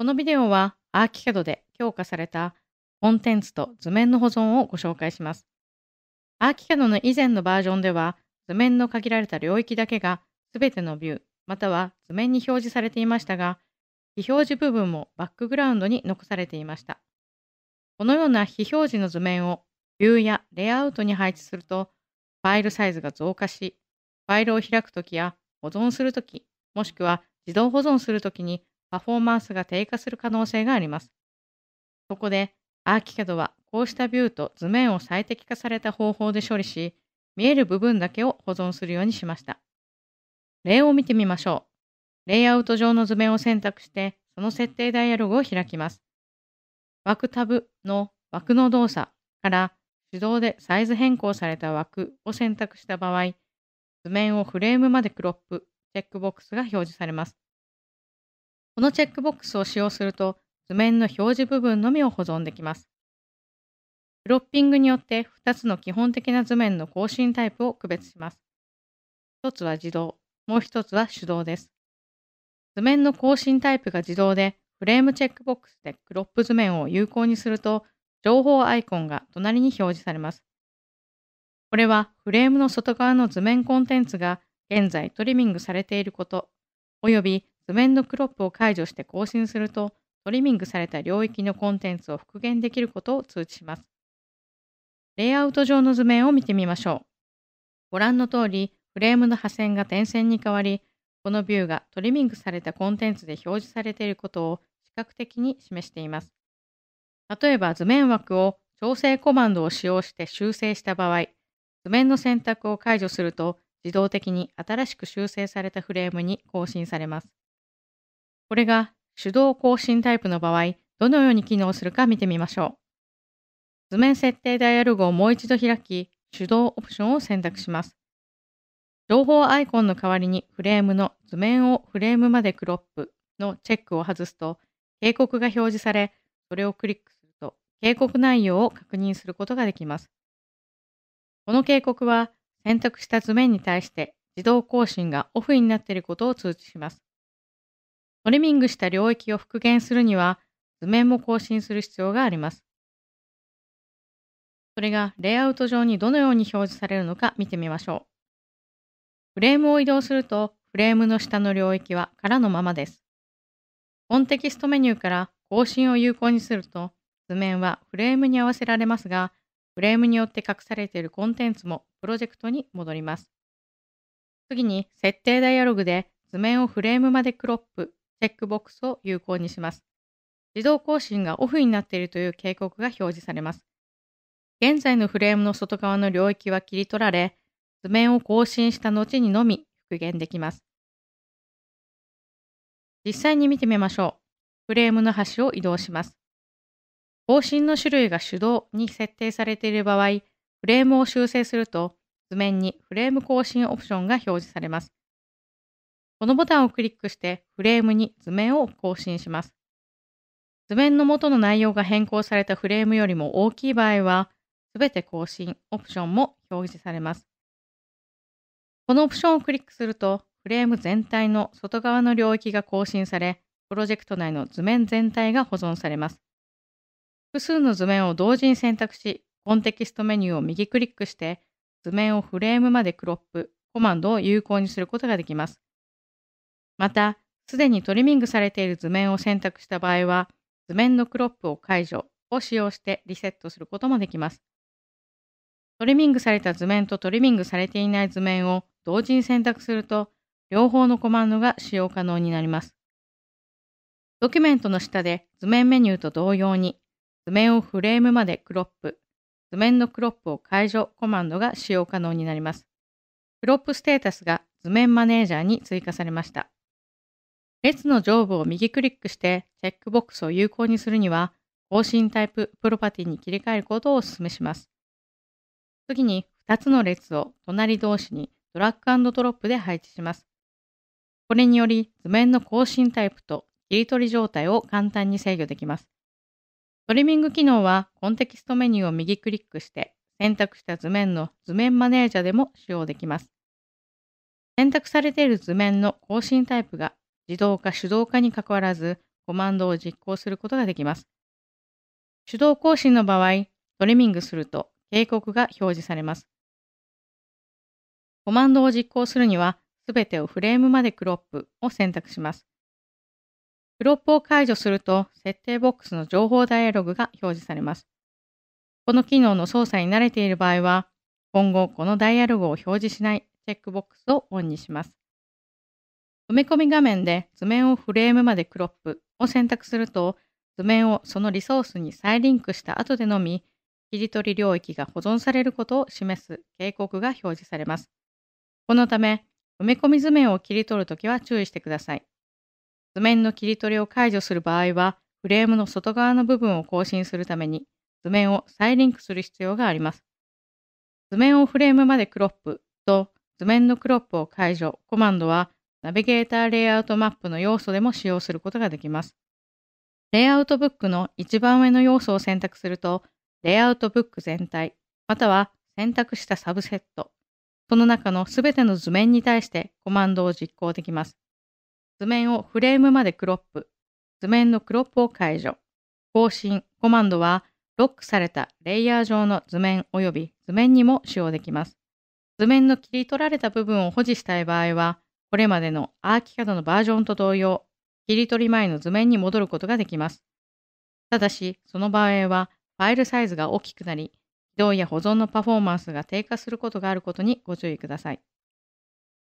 このビデオは ArchiCAD で強化されたコンテンツと図面の保存をご紹介します。ArchiCAD の以前のバージョンでは図面の限られた領域だけが全てのビューまたは図面に表示されていましたが非表示部分もバックグラウンドに残されていました。このような非表示の図面をビューやレイアウトに配置するとファイルサイズが増加しファイルを開くときや保存するときもしくは自動保存するときにパフォーマンスが低下する可能性があります。そこで、アーキキャドはこうしたビューと図面を最適化された方法で処理し、見える部分だけを保存するようにしました。例を見てみましょう。レイアウト上の図面を選択して、その設定ダイアログを開きます。枠タブの枠の動作から手動でサイズ変更された枠を選択した場合、図面をフレームまでクロップ、チェックボックスが表示されます。このチェックボックスを使用すると図面の表示部分のみを保存できます。フロッピングによって2つの基本的な図面の更新タイプを区別します。1つは自動、もう1つは手動です。図面の更新タイプが自動で、フレームチェックボックスでクロップ図面を有効にすると、情報アイコンが隣に表示されます。これはフレームの外側の図面コンテンツが現在トリミングされていること、および図面のクロップを解除して更新すると、トリミングされた領域のコンテンツを復元できることを通知します。レイアウト上の図面を見てみましょう。ご覧の通り、フレームの破線が点線に変わり、このビューがトリミングされたコンテンツで表示されていることを視覚的に示しています。例えば図面枠を調整コマンドを使用して修正した場合、図面の選択を解除すると自動的に新しく修正されたフレームに更新されます。これが手動更新タイプの場合、どのように機能するか見てみましょう。図面設定ダイアログをもう一度開き、手動オプションを選択します。情報アイコンの代わりにフレームの図面をフレームまでクロップのチェックを外すと警告が表示され、それをクリックすると警告内容を確認することができます。この警告は選択した図面に対して自動更新がオフになっていることを通知します。トリミングした領域を復元するには、図面も更新する必要があります。それがレイアウト上にどのように表示されるのか見てみましょう。フレームを移動すると、フレームの下の領域は空のままです。コンテキストメニューから更新を有効にすると、図面はフレームに合わせられますが、フレームによって隠されているコンテンツもプロジェクトに戻ります。次に設定ダイアログで図面をフレームまでクロップチェックボックスを有効にします。自動更新がオフになっているという警告が表示されます。現在のフレームの外側の領域は切り取られ、図面を更新した後にのみ復元できます。実際に見てみましょう。フレームの端を移動します。更新の種類が手動に設定されている場合、フレームを修正すると、図面にフレーム更新オプションが表示されます。このボタンをクリックしてフレームに図面を更新します。図面の元の内容が変更されたフレームよりも大きい場合は、すべて更新オプションも表示されます。このオプションをクリックすると、フレーム全体の外側の領域が更新され、プロジェクト内の図面全体が保存されます。複数の図面を同時に選択し、コンテキストメニューを右クリックして、図面をフレームまでクロップ、コマンドを有効にすることができます。また、すでにトリミングされている図面を選択した場合は、図面のクロップを解除を使用してリセットすることもできます。トリミングされた図面とトリミングされていない図面を同時に選択すると、両方のコマンドが使用可能になります。ドキュメントの下で図面メニューと同様に、図面をフレームまでクロップ、図面のクロップを解除コマンドが使用可能になります。クロップステータスが図面マネージャーに追加されました。列の上部を右クリックしてチェックボックスを有効にするには、更新タイププロパティに切り替えることをお勧めします。次に2つの列を隣同士にドラッグドロップで配置します。これにより図面の更新タイプと切り取り状態を簡単に制御できます。トリミング機能はコンテキストメニューを右クリックして選択した図面の図面マネージャでも使用できます。選択されている図面の更新タイプが自動化、手動化にかかわらず、コマンドを実行することができます。手動更新の場合、トリミングすると警告が表示されます。コマンドを実行するには、すべてをフレームまでクロップを選択します。クロップを解除すると、設定ボックスの情報ダイアログが表示されます。この機能の操作に慣れている場合は、今後このダイアログを表示しないチェックボックスをオンにします。埋め込み画面で図面をフレームまでクロップを選択すると、図面をそのリソースに再リンクした後でのみ、切り取り領域が保存されることを示す警告が表示されます。このため、埋め込み図面を切り取るときは注意してください。図面の切り取りを解除する場合は、フレームの外側の部分を更新するために、図面を再リンクする必要があります。図面をフレームまでクロップと図面のクロップを解除コマンドはナビゲーターレイアウトマップの要素でも使用することができます。レイアウトブックの一番上の要素を選択すると、レイアウトブック全体、または選択したサブセット、その中のすべての図面に対してコマンドを実行できます。図面をフレームまでクロップ、図面のクロップを解除、更新、コマンドはロックされたレイヤー上の図面及び図面にも使用できます。図面の切り取られた部分を保持したい場合は、これまでのアーキカドのバージョンと同様、切り取り前の図面に戻ることができます。ただし、その場合は、ファイルサイズが大きくなり、起動や保存のパフォーマンスが低下することがあることにご注意ください。